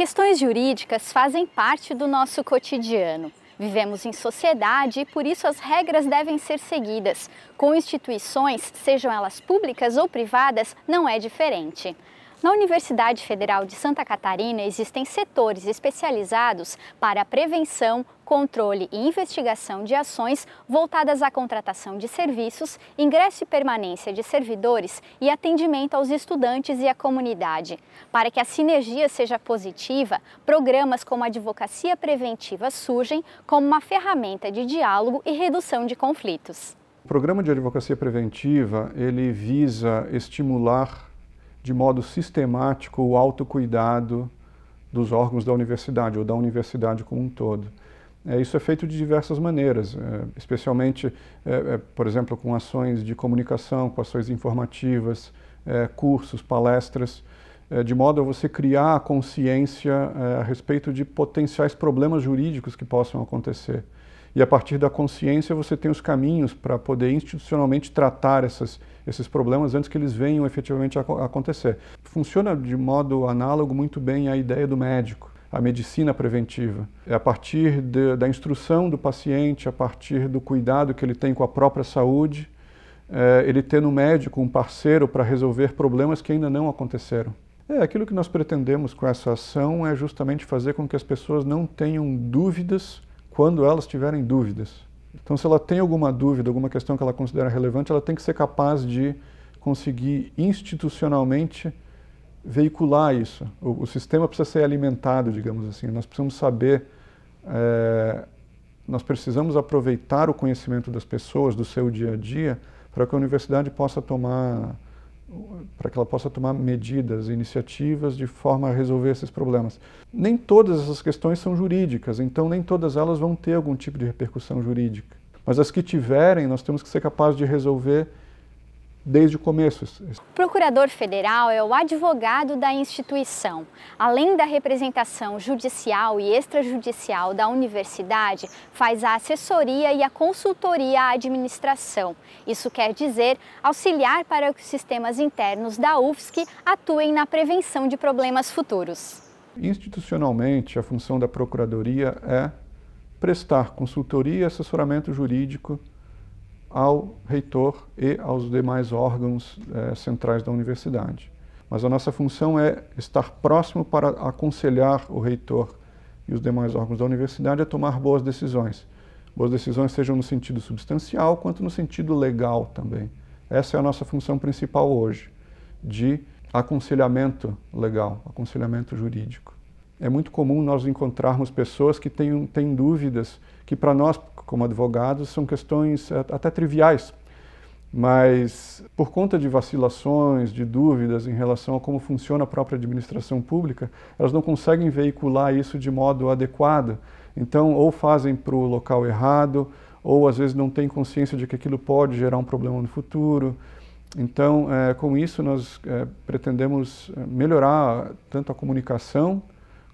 Questões jurídicas fazem parte do nosso cotidiano. Vivemos em sociedade e por isso as regras devem ser seguidas. Com instituições, sejam elas públicas ou privadas, não é diferente. Na Universidade Federal de Santa Catarina existem setores especializados para a prevenção, controle e investigação de ações voltadas à contratação de serviços, ingresso e permanência de servidores e atendimento aos estudantes e à comunidade. Para que a sinergia seja positiva, programas como a advocacia preventiva surgem como uma ferramenta de diálogo e redução de conflitos. O programa de advocacia preventiva, ele visa estimular de modo sistemático o autocuidado dos órgãos da universidade, ou da universidade como um todo. É, isso é feito de diversas maneiras, é, especialmente, é, é por exemplo, com ações de comunicação, com ações informativas, é, cursos, palestras, é, de modo a você criar a consciência a respeito de potenciais problemas jurídicos que possam acontecer. E a partir da consciência você tem os caminhos para poder institucionalmente tratar essas, esses problemas antes que eles venham efetivamente a acontecer. Funciona de modo análogo muito bem a ideia do médico a medicina preventiva. É a partir de, da instrução do paciente, a partir do cuidado que ele tem com a própria saúde, é, ele ter no médico um parceiro para resolver problemas que ainda não aconteceram. É, aquilo que nós pretendemos com essa ação é justamente fazer com que as pessoas não tenham dúvidas quando elas tiverem dúvidas. Então, se ela tem alguma dúvida, alguma questão que ela considera relevante, ela tem que ser capaz de conseguir institucionalmente veicular isso. O, o sistema precisa ser alimentado, digamos assim. Nós precisamos saber, é, nós precisamos aproveitar o conhecimento das pessoas, do seu dia a dia, para que a universidade possa tomar para que ela possa tomar medidas, iniciativas de forma a resolver esses problemas. Nem todas essas questões são jurídicas, então nem todas elas vão ter algum tipo de repercussão jurídica. Mas as que tiverem, nós temos que ser capazes de resolver desde o começo. O procurador federal é o advogado da instituição. Além da representação judicial e extrajudicial da universidade, faz a assessoria e a consultoria à administração. Isso quer dizer auxiliar para que os sistemas internos da UFSC atuem na prevenção de problemas futuros. Institucionalmente, a função da procuradoria é prestar consultoria e assessoramento jurídico ao reitor e aos demais órgãos eh, centrais da universidade. Mas a nossa função é estar próximo para aconselhar o reitor e os demais órgãos da universidade a tomar boas decisões. Boas decisões sejam no sentido substancial quanto no sentido legal também. Essa é a nossa função principal hoje, de aconselhamento legal, aconselhamento jurídico é muito comum nós encontrarmos pessoas que têm, têm dúvidas que para nós, como advogados, são questões até triviais, mas por conta de vacilações, de dúvidas em relação a como funciona a própria administração pública, elas não conseguem veicular isso de modo adequado. Então, ou fazem para o local errado, ou às vezes não têm consciência de que aquilo pode gerar um problema no futuro. Então, é, com isso, nós é, pretendemos eh, melhorar tanto a comunicação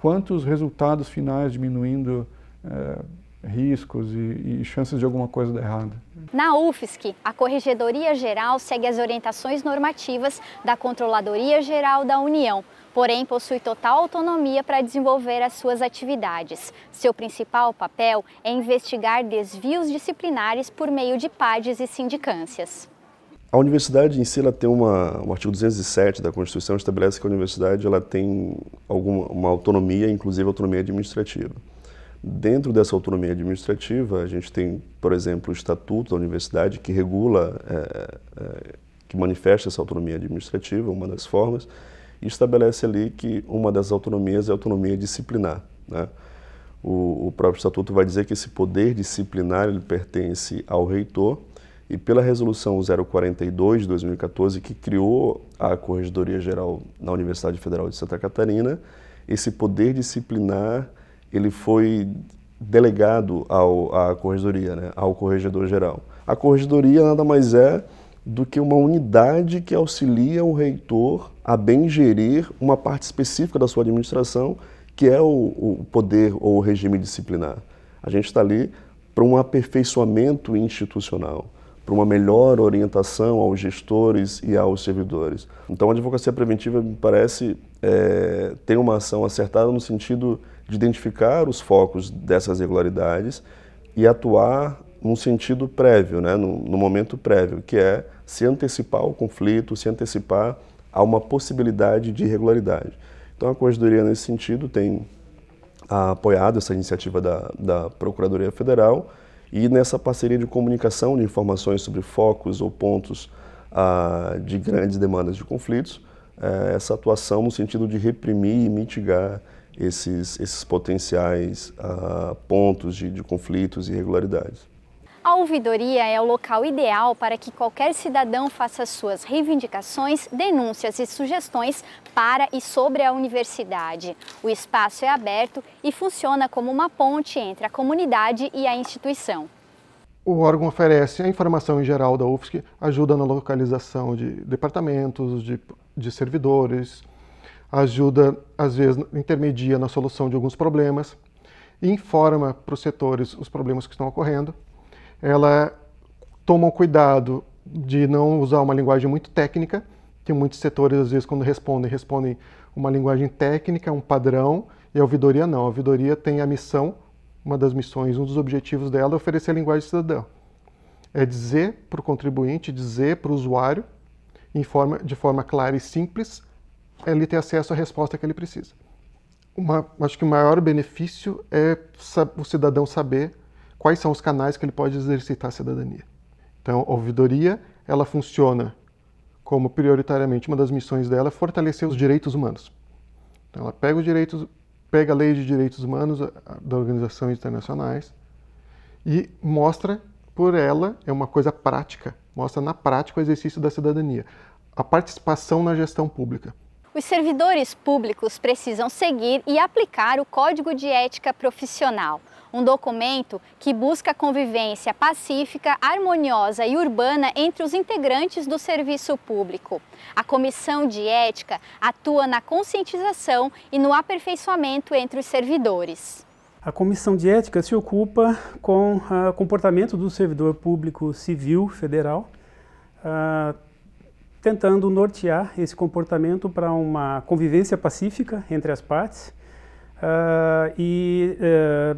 Quantos resultados finais diminuindo é, riscos e, e, chances de alguma coisa dar errado. Na UFSC, a Corregedoria Geral segue as orientações normativas da Controladoria Geral da União, porém possui total autonomia para desenvolver as suas atividades. Seu principal papel é investigar desvios disciplinares por meio de PADs e sindicâncias. A universidade em si ela tem uma, o artigo 207 da Constituição estabelece que a universidade ela tem alguma uma autonomia, inclusive autonomia administrativa. Dentro dessa autonomia administrativa, a gente tem, por exemplo, o Estatuto da Universidade que regula, é, é, que manifesta essa autonomia administrativa, uma das formas, e estabelece ali que uma das autonomias é a autonomia disciplinar. Né? O, o próprio Estatuto vai dizer que esse poder disciplinar ele pertence ao reitor e pela resolução 042 de 2014, que criou a Corregedoria Geral na Universidade Federal de Santa Catarina, esse poder disciplinar ele foi delegado ao, à corregedoria, né, ao corregedor geral. A corregedoria nada mais é do que uma unidade que auxilia o reitor a bem gerir uma parte específica da sua administração, que é o, o poder ou o regime disciplinar. A gente está ali para um aperfeiçoamento institucional para uma melhor orientação aos gestores e aos servidores. Então, a advocacia preventiva, me parece, é, tem uma ação acertada no sentido de identificar os focos dessas irregularidades e atuar num sentido prévio, né, no, no momento prévio, que é se antecipar ao conflito, se antecipar a uma possibilidade de irregularidade. Então, a Corregedoria, nesse sentido, tem apoiado essa iniciativa da, da Procuradoria Federal e nessa parceria de comunicação de informações sobre focos ou pontos ah, de grandes demandas de conflitos, eh, essa atuação no sentido de reprimir e mitigar esses, esses potenciais ah, pontos de, de conflitos e irregularidades. A ouvidoria é o local ideal para que qualquer cidadão faça suas reivindicações, denúncias e sugestões para e sobre a universidade. O espaço é aberto e funciona como uma ponte entre a comunidade e a instituição. O órgão oferece a informação em geral da UFSC, ajuda na localização de departamentos, de, de servidores, ajuda, às vezes, intermedia na solução de alguns problemas, informa para os setores os problemas que estão ocorrendo ela tomam cuidado de não usar uma linguagem muito técnica, que muitos setores, às vezes, quando respondem, respondem uma linguagem técnica, um padrão, e a ouvidoria não. A ouvidoria tem a missão, uma das missões, um dos objetivos dela é oferecer a linguagem cidadã. É dizer para o contribuinte, dizer para o usuário, forma, de forma clara e simples, ele ter acesso à resposta que ele precisa. Uma, acho que o maior benefício é o cidadão saber quais são os canais que ele pode exercitar a cidadania. Então, a ouvidoria, ela funciona como prioritariamente uma das missões dela é fortalecer os direitos humanos. Então, ela pega os direitos, pega a lei de direitos humanos das organizações internacionais e mostra por ela é uma coisa prática, mostra na prática o exercício da cidadania, a participação na gestão pública. Os servidores públicos precisam seguir e aplicar o Código de Ética Profissional um documento que busca a convivência pacífica, harmoniosa e urbana entre os integrantes do serviço público. A Comissão de Ética atua na conscientização e no aperfeiçoamento entre os servidores. A Comissão de Ética se ocupa com o ah, comportamento do servidor público civil federal, ah, tentando nortear esse comportamento para uma convivência pacífica entre as partes ah, e eh,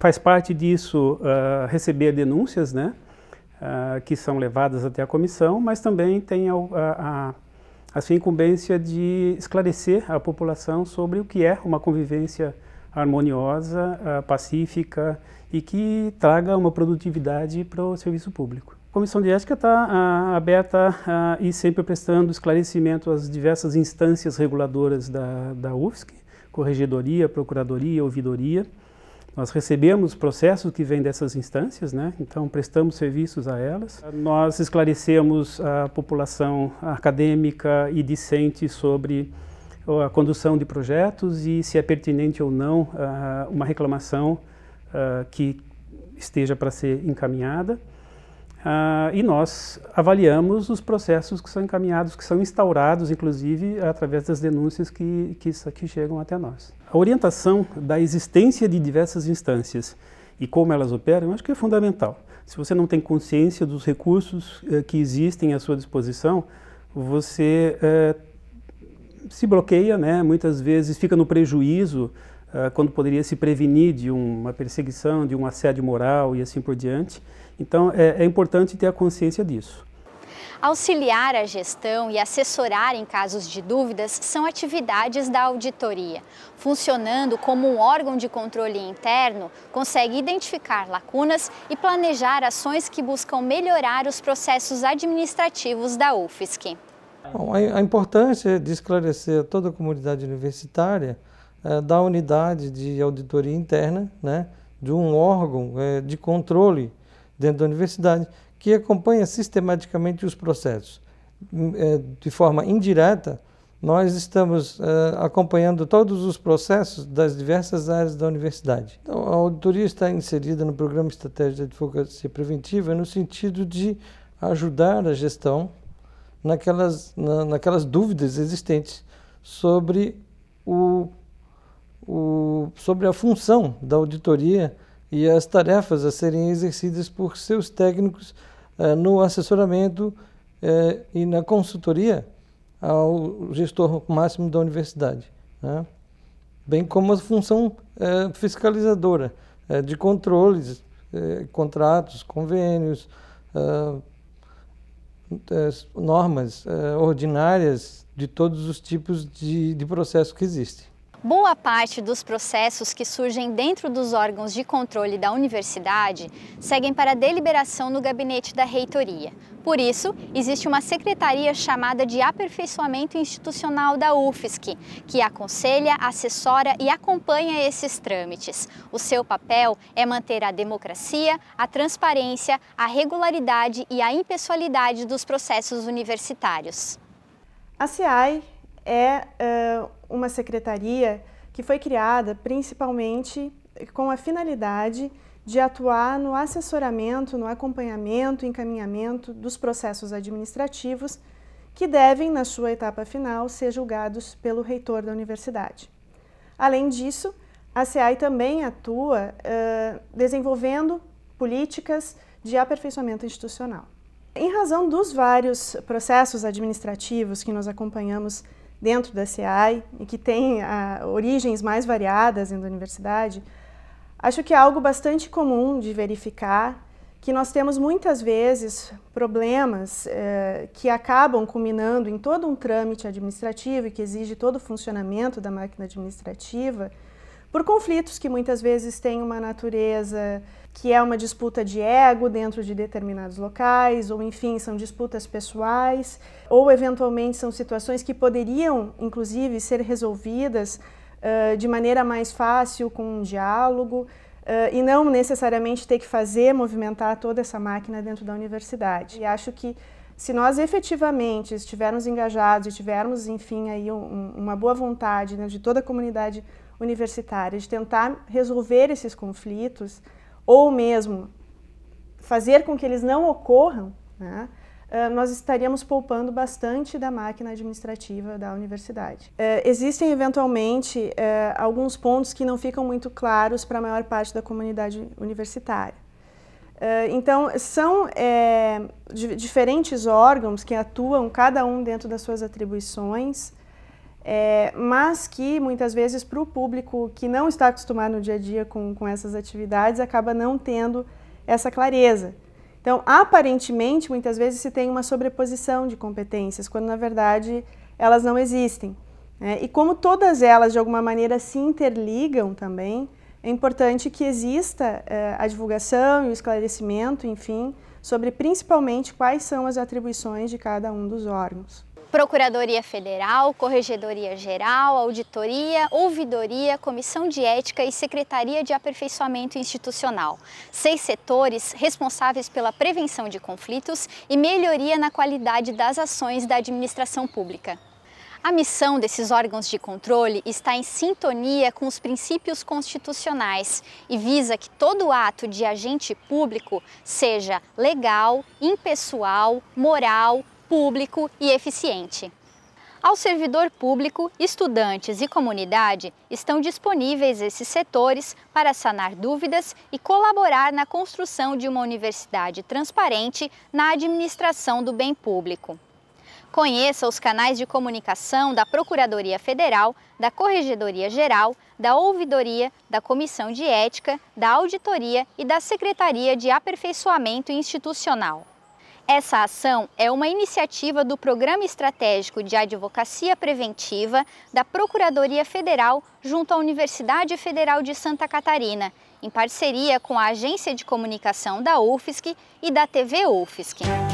Faz parte disso uh, receber denúncias, né? Uh, que são levadas até a comissão, mas também tem a, a, a, sua incumbência de esclarecer a população sobre o que é uma convivência harmoniosa, uh, pacífica e que traga uma produtividade para o serviço público. A Comissão de Ética está aberta e sempre prestando esclarecimento às diversas instâncias reguladoras da, da UFSC, Corregedoria, Procuradoria, Ouvidoria, nós recebemos processos que vêm dessas instâncias, né? então prestamos serviços a elas. Nós esclarecemos a população acadêmica e discente sobre a condução de projetos e se é pertinente ou não ah, uma reclamação ah, que esteja para ser encaminhada. Ah, e nós avaliamos os processos que são encaminhados, que são instaurados, inclusive, através das denúncias que, que, que chegam até nós. A orientação da existência de diversas instâncias e como elas operam, eu acho que é fundamental. Se você não tem consciência dos recursos eh, que existem à sua disposição, você eh, se bloqueia, né? muitas vezes fica no prejuízo eh, quando poderia se prevenir de uma perseguição, de um assédio moral e assim por diante. Então, é, é importante ter a consciência disso. Auxiliar a gestão e assessorar em casos de dúvidas são atividades da auditoria. Funcionando como um órgão de controle interno, consegue identificar lacunas e planejar ações que buscam melhorar os processos administrativos da UFSC. Bom, a importância de esclarecer toda a comunidade universitária é, da unidade de auditoria interna, né, de um órgão é, de controle dentro da universidade, que acompanha sistematicamente os processos. Eh, de forma indireta, nós estamos acompanhando todos os processos das diversas áreas da universidade. Então, a auditoria está inserida no Programa Estratégico de Advocacia Preventiva no sentido de ajudar a gestão naquelas, na, naquelas dúvidas existentes sobre o o, sobre a função da auditoria e as tarefas a serem exercidas por seus técnicos eh, no assessoramento eh, e na consultoria ao gestor máximo da universidade, né? bem como a função eh, fiscalizadora de controles, contratos, convênios, ah, normas ordinárias de todos os tipos de, de processo que existem. Boa parte dos processos que surgem dentro dos órgãos de controle da universidade seguem para deliberação no gabinete da reitoria. Por isso, existe uma secretaria chamada de Aperfeiçoamento Institucional da UFSC, que aconselha, assessora e acompanha esses trâmites. O seu papel é manter a democracia, a transparência, a regularidade e a impessoalidade dos processos universitários. A CIAI é uh, uma secretaria que foi criada principalmente com a finalidade de atuar no assessoramento, no acompanhamento, encaminhamento dos processos administrativos que devem, na sua etapa final, ser julgados pelo reitor da universidade. Além disso, a CEAI também atua uh, desenvolvendo políticas de aperfeiçoamento institucional. Em razão dos vários processos administrativos que nós acompanhamos dentro da SEAI e que tem a, ah, origens mais variadas dentro da universidade, acho que é algo bastante comum de verificar que nós temos muitas vezes problemas eh, que acabam culminando em todo um trâmite administrativo e que exige todo o funcionamento da máquina administrativa por conflitos que muitas vezes têm uma natureza que é uma disputa de ego dentro de determinados locais, ou enfim, são disputas pessoais, ou eventualmente são situações que poderiam, inclusive, ser resolvidas uh, de maneira mais fácil com um diálogo. Uh, e não necessariamente ter que fazer movimentar toda essa máquina dentro da universidade. E acho que se nós efetivamente estivermos engajados e tivermos, enfim, aí um, uma boa vontade né, de toda a comunidade universitária, de tentar resolver esses conflitos ou mesmo fazer com que eles não ocorram, né, eh, nós estaríamos poupando bastante da máquina administrativa da universidade. Eh, existem, eventualmente, eh, alguns pontos que não ficam muito claros para a maior parte da comunidade universitária. Então, são é, diferentes órgãos que atuam, cada um dentro das suas atribuições, é, mas que muitas vezes para o público que não está acostumado no dia a dia com, com essas atividades acaba não tendo essa clareza. Então, aparentemente, muitas vezes se tem uma sobreposição de competências, quando na verdade elas não existem. Né? E como todas elas de alguma maneira se interligam também, é importante que exista eh, a divulgação e o esclarecimento, enfim, sobre principalmente quais são as atribuições de cada um dos órgãos. Procuradoria Federal, Corregedoria Geral, Auditoria, Ouvidoria, Comissão de Ética e Secretaria de Aperfeiçoamento Institucional. Seis setores responsáveis pela prevenção de conflitos e melhoria na qualidade das ações da administração pública. A missão desses órgãos de controle está em sintonia com os princípios constitucionais e visa que todo ato de agente público seja legal, impessoal, moral, público e eficiente. Ao servidor público, estudantes e comunidade estão disponíveis esses setores para sanar dúvidas e colaborar na construção de uma universidade transparente na administração do bem público. Conheça os canais de comunicação da Procuradoria Federal, da Corregedoria Geral, da Ouvidoria, da Comissão de Ética, da Auditoria e da Secretaria de Aperfeiçoamento Institucional. Essa ação é uma iniciativa do Programa Estratégico de Advocacia Preventiva da Procuradoria Federal junto à Universidade Federal de Santa Catarina, em parceria com a Agência de Comunicação da UFSC e da TV UFSC.